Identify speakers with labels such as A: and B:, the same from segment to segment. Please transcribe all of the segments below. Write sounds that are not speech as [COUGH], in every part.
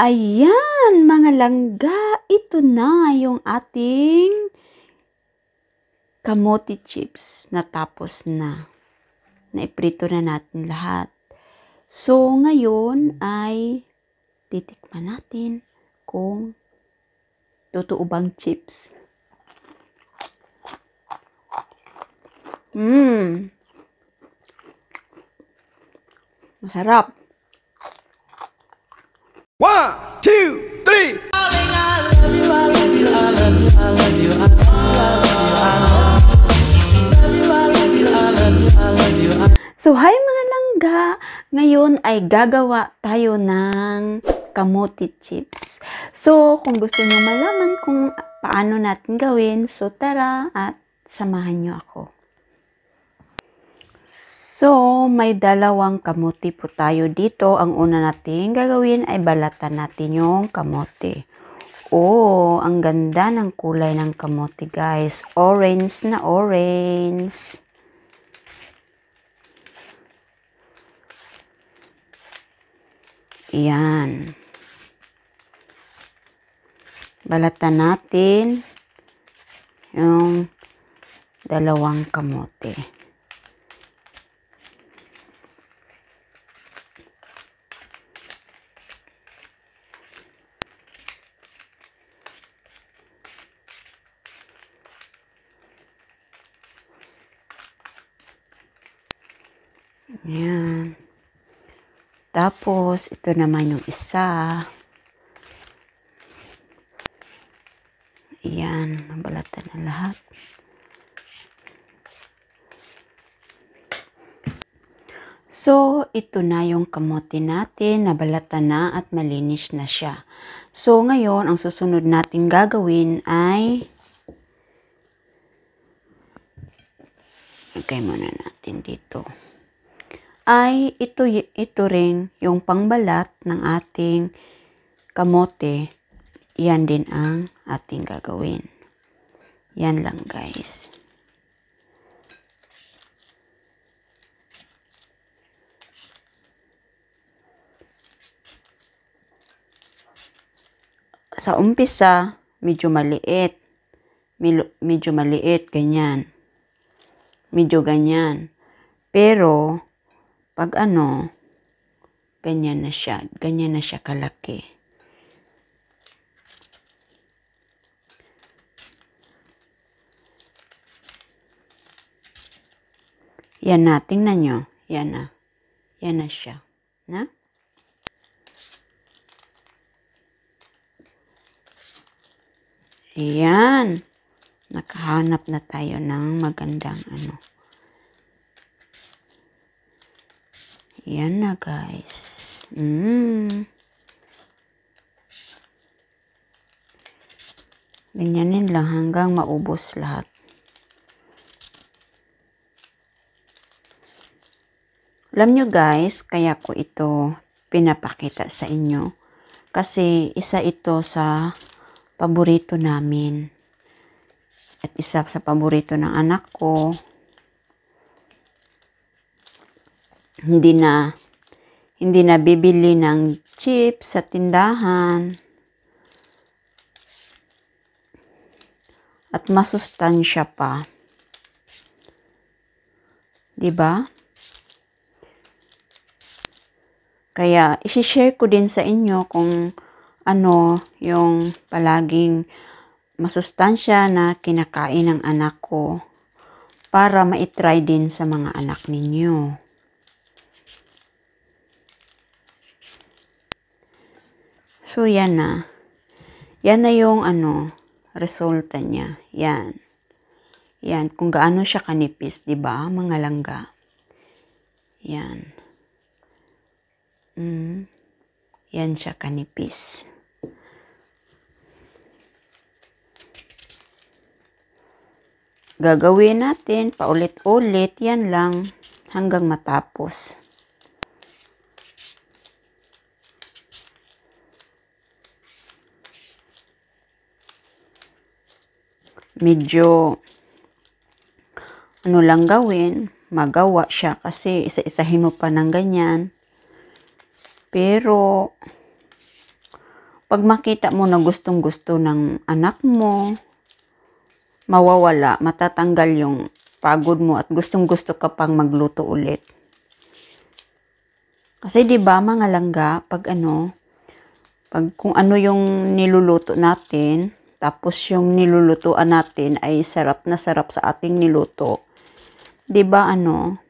A: Ayan, mga langga, ito na yung ating kamote chips na tapos na. Naiprito na natin lahat. So, ngayon ay titikman natin kung totoo bang chips. Mmm. Masarap. One, two, three. So hi mga langga! Ngayon ay gagawa tayo ng kamote chips. So kung gusto niyo malaman kung paano natin gawin, so tara at samahan niyo ako. So, may dalawang kamote po tayo dito. Ang una natin gagawin ay balatan natin yung kamote. Oh, ang ganda ng kulay ng kamote guys. Orange na orange. Yan. Balatan natin yung dalawang kamote. Tapos, ito naman yung isa. Ayan, nabalatan na lahat. So, ito na yung kamote natin, nabalatan na at malinis na siya. So, ngayon, ang susunod natin gagawin ay Lagay muna natin dito ay ito, ito rin yung pangbalat ng ating kamote. Yan din ang ating gagawin. Yan lang guys. Sa umpisa, medyo maliit. Medyo maliit, ganyan. Medyo ganyan. Pero, pag ano, ganyan na siya, ganyan na siya kalaki. Yan na, tingnan nyo. Yan na. Yan na siya. Na? Ayan. Nakahanap na tayo ng magandang ano. Yan na guys. Mm. Ganyanin lang hanggang maubos lahat. Alam nyo guys, kaya ko ito pinapakita sa inyo. Kasi isa ito sa paborito namin. At isa sa paborito ng anak ko. hindi na hindi na bibili ng chips sa tindahan at masustansya pa. 'Di ba? Kaya i-share ko din sa inyo kung ano yung palaging masustansya na kinakain ng anak ko para ma-try din sa mga anak ninyo. So, yan na. Yan na yung ano, resulta niya. Yan. Yan, kung gaano siya kanipis, 'di ba? Mga langga. Yan. Mm. Yan siya kanipis. Gagawin natin paulit-ulit, yan lang hanggang matapos. medyo ano lang gawin, magawa siya kasi isa-isahin mo pa ng ganyan. Pero, pag makita mo na gustong gusto ng anak mo, mawawala, matatanggal yung pagod mo at gustong gusto ka pang magluto ulit. Kasi 'di ba mga langga, pag ano, pag kung ano yung niluluto natin, tapos yung nilulutuan natin ay sarap na sarap sa ating niluto. 'Di ba ano?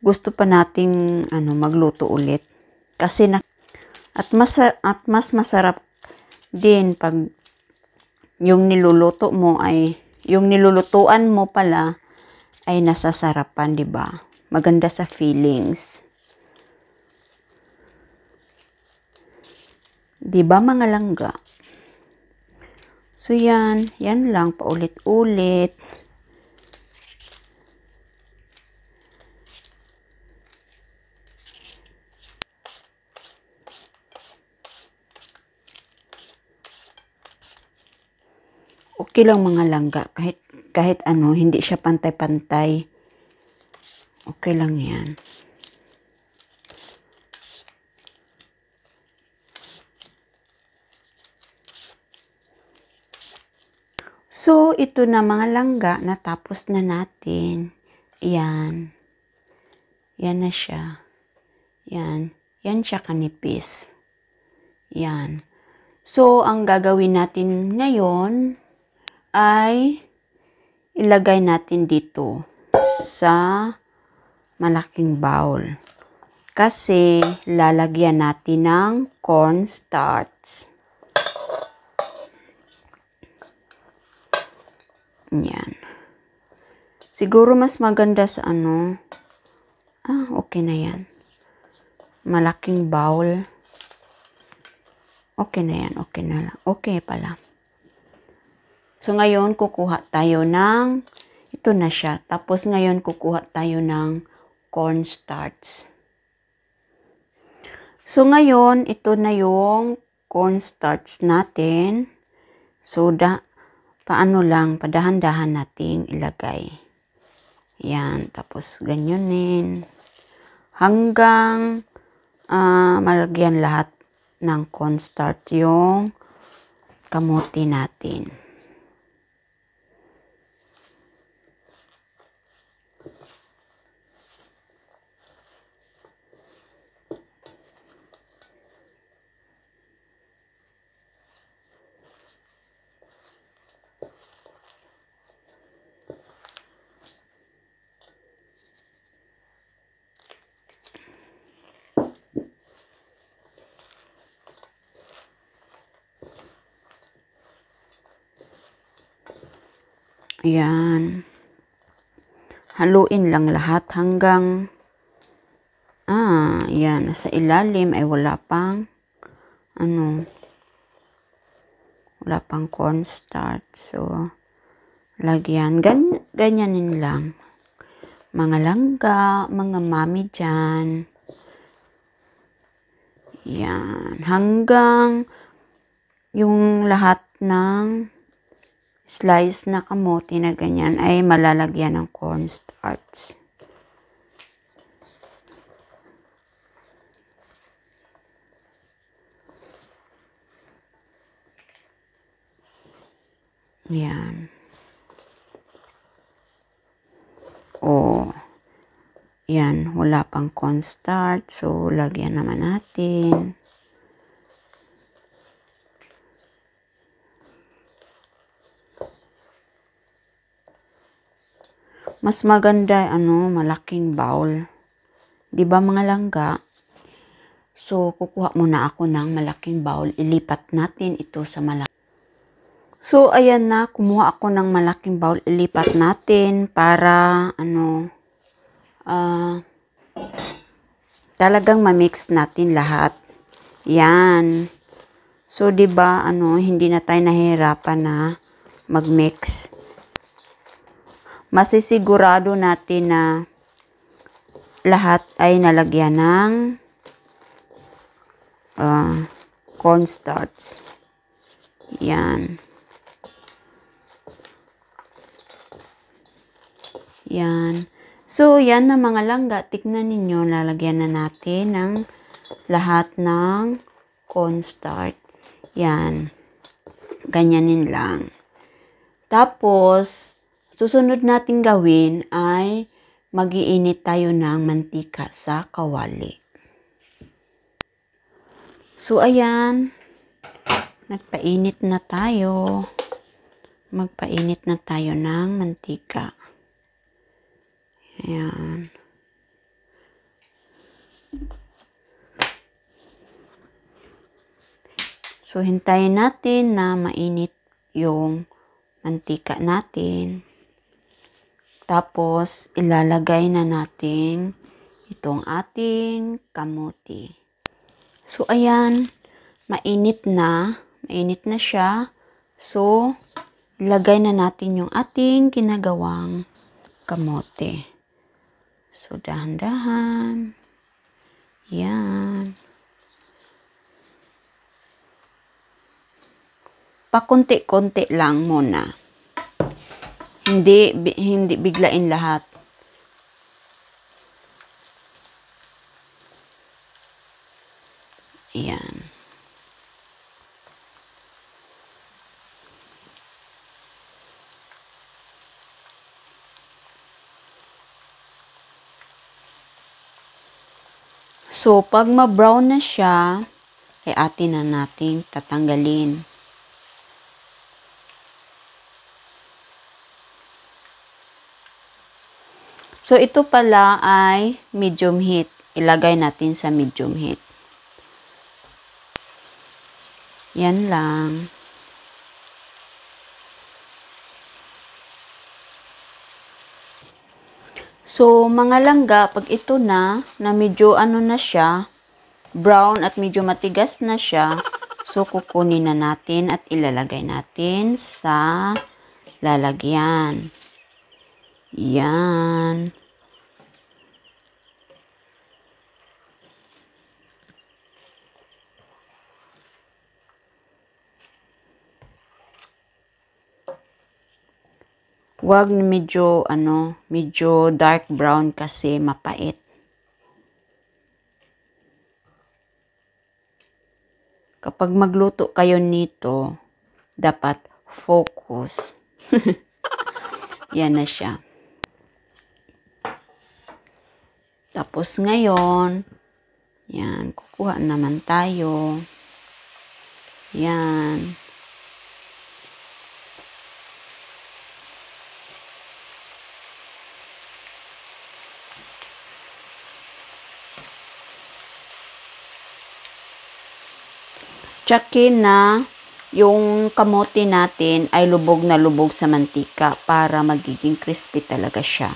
A: Gusto pa nating ano magluto ulit kasi na at mas at mas masarap din pag yung niluluto mo ay yung nilulutuan mo pala ay nasasarapan, 'di ba? Maganda sa feelings. 'Di ba mga langga? So, yan. Yan lang. Paulit-ulit. Okay lang mga langga. Kahit, kahit ano, hindi siya pantay-pantay. Okay lang yan. So, ito na mga langga, natapos na natin. Yan. Yan na siya. Yan. Yan siya kanipis. Yan. So, ang gagawin natin ngayon ay ilagay natin dito sa malaking bowl. Kasi lalagyan natin ng cornstarch. Yan. Siguro mas maganda sa ano. Ah, okay na yan. Malaking bowl. Okay na yan. Okay na lang. Okay pala. So, ngayon, kukuha tayo ng... Ito na siya. Tapos, ngayon, kukuha tayo ng cornstarch. So, ngayon, ito na yung cornstarch natin. So, da paano lang, padahan-dahan nating ilagay. Yan, tapos ganyanin. Hanggang uh, malagyan lahat ng cornstarch yung kamuti natin. Ayan. Haluin lang lahat hanggang ah, ayan, Sa ilalim ay wala pang ano wala pang cornstarch. So, lagyan. Gan ganyanin lang. Mga langga, mga mami dyan. Yan. Hanggang yung lahat ng slice na kamote na ganyan ay malalagyan ng cornstarch. Yan. Oh. yan, wala pang cornstarch. So, lagyan naman natin. Mas maganda, ano, malaking bowl. 'Di ba mga langga? So, kukuha muna ako ng malaking bowl. Ilipat natin ito sa malaki. So, ayan na. Kumuha ako ng malaking bowl. Ilipat natin para, ano, ah, uh, talagang ma-mix natin lahat. Yan. So, 'di ba ano, hindi na tayo nahirapan na mag-mix masisigurado natin na lahat ay nalagyan ng uh, cornstarch. Yan. Yan. So, yan na mga langga. Tignan ninyo, lalagyan na natin ng lahat ng cornstarch. Yan. Ganyanin lang. Tapos, Susunod natin gawin ay magiinit tayo ng mantika sa kawali. So, ayan. Nagpainit na tayo. Magpainit na tayo ng mantika. Ayan. So, hintayin natin na mainit yung mantika natin. Tapos, ilalagay na natin itong ating kamuti. So, ayan. Mainit na. Mainit na siya. So, ilagay na natin yung ating ginagawang kamote. So, dahan-dahan. Yan. Pakunti-kunti lang muna. Hindi, hindi biglain lahat. yan So, pag ma-brown na siya, ay atin na nating tatanggalin. So, ito pala ay medium heat. Ilagay natin sa medium heat. Yan lang. So, mga langga, pag ito na, na medyo ano na siya, brown at medyo matigas na siya, so kukunin na natin at ilalagay natin sa lalagyan. Yan. Huwag medyo, ano, medyo dark brown kasi mapait. Kapag magluto kayo nito, dapat focus. [LAUGHS] Yan na siya. Tapos ngayon, yan, kukuha naman tayo. Yan. tsakin na yung kamote natin ay lubog na lubog sa mantika para magiging crispy talaga siya.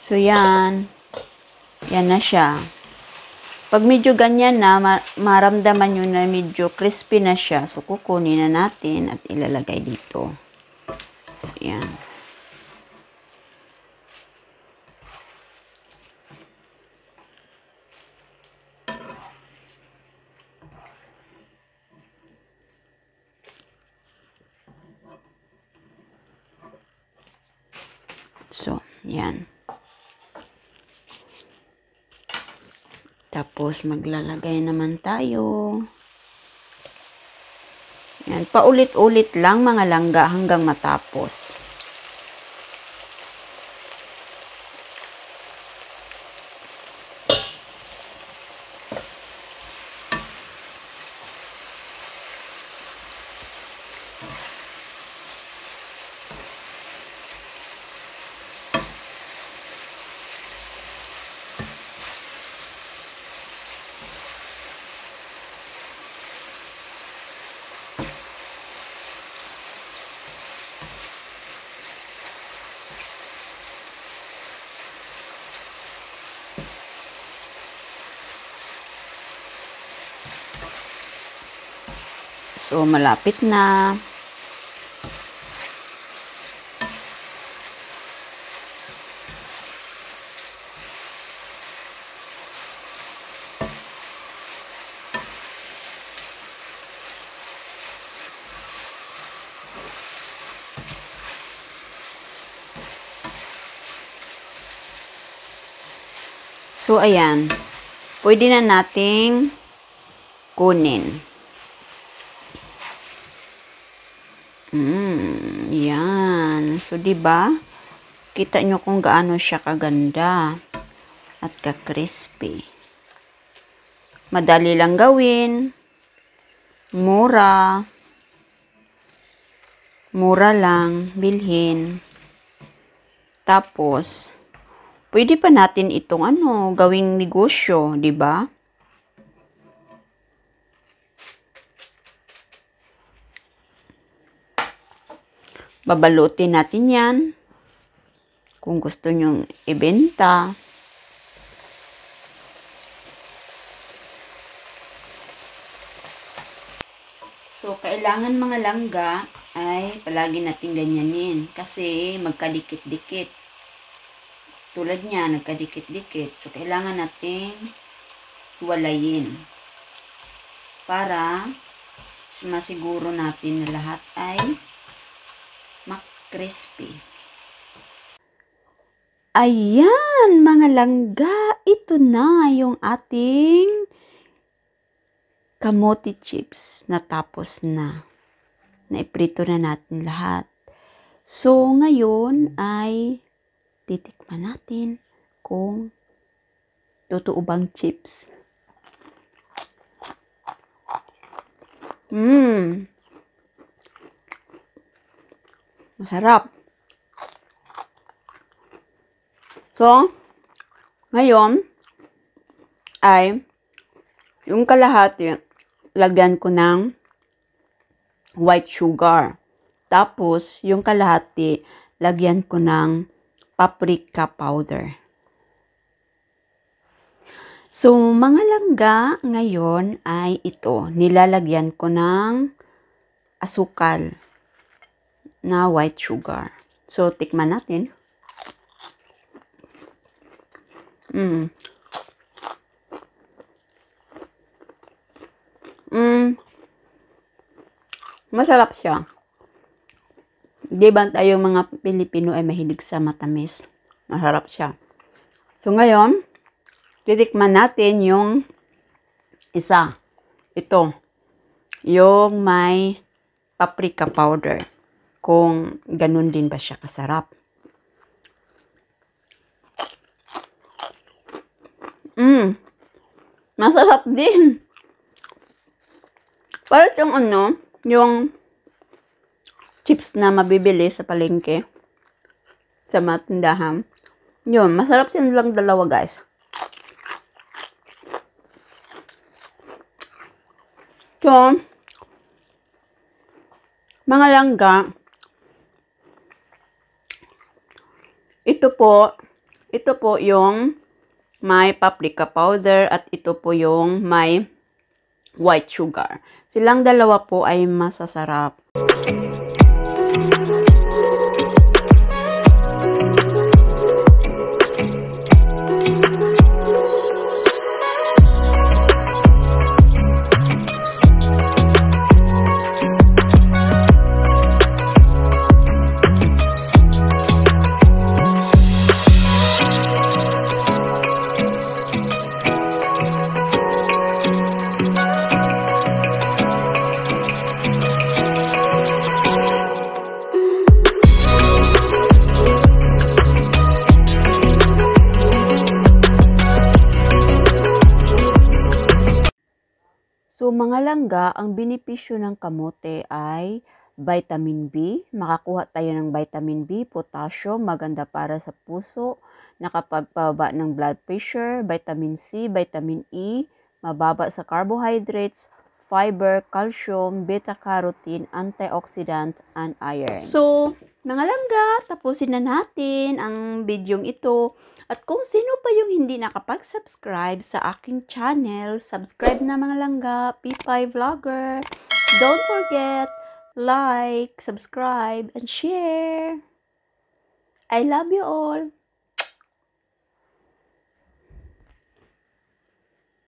A: So, yan. Yan na siya. Pag medyo ganyan na, maramdaman nyo na medyo crispy na siya. So, kukunin na natin at ilalagay dito. Ayan. So, yan. Tapos, maglalagay naman tayo. Yan, paulit-ulit lang mga langga hanggang matapos. So, malapit na. So, ayan. Pwede na nating kunin. 'di ba? Kita nyo kung gaano siya kaganda at ka-crispy. Madali lang gawin. Mura. Mura lang bilhin. Tapos pwede pa natin itong ano, gawing negosyo, 'di ba? Babalutin natin yan. Kung gusto nyong ibenta. So, kailangan mga langga ay palagi natin ganyanin kasi magkadikit-dikit. Tulad niya, nagkadikit-dikit. So, kailangan natin walayin para masiguro natin na lahat ay crispy. Ayan, mga langga, ito na yung ating kamote chips na tapos na. Naiprito na natin lahat. So, ngayon ay titikman natin kung totoo bang chips. Mmm! Masarap. So, ngayon, ay yung kalahati, lagyan ko ng white sugar. Tapos, yung kalahati, lagyan ko ng paprika powder. So, mga langga ngayon ay ito. Nilalagyan ko ng asukal na white sugar. So, tikman natin. Mm. Mm. Masarap siya. Di ba tayo mga Pilipino ay mahilig sa matamis? Masarap siya. So, ngayon, titikman natin yung isa. Ito. Yung may paprika powder kung ganun din ba siya kasarap. Mm. Masarap din. Parang yung ano, yung chips na mabibili sa palengke sa matindahan. Yun, masarap lang dalawa guys. So, mga langga, Ito po, ito po yung may paprika powder at ito po yung may white sugar. Silang dalawa po ay masasarap. Ang benepisyo ng kamote ay vitamin B. Makakuha tayo ng vitamin B, potassium, maganda para sa puso, nakapagpababa ng blood pressure, vitamin C, vitamin E, mababa sa carbohydrates, fiber, calcium, beta-carotene, antioxidant, and iron. So, mga langga, tapusin na natin ang bidyong ito. At kung sino pa yung hindi nakapag-subscribe sa aking channel, subscribe na mga langga, P5 Vlogger. Don't forget, like, subscribe, and share. I love you all.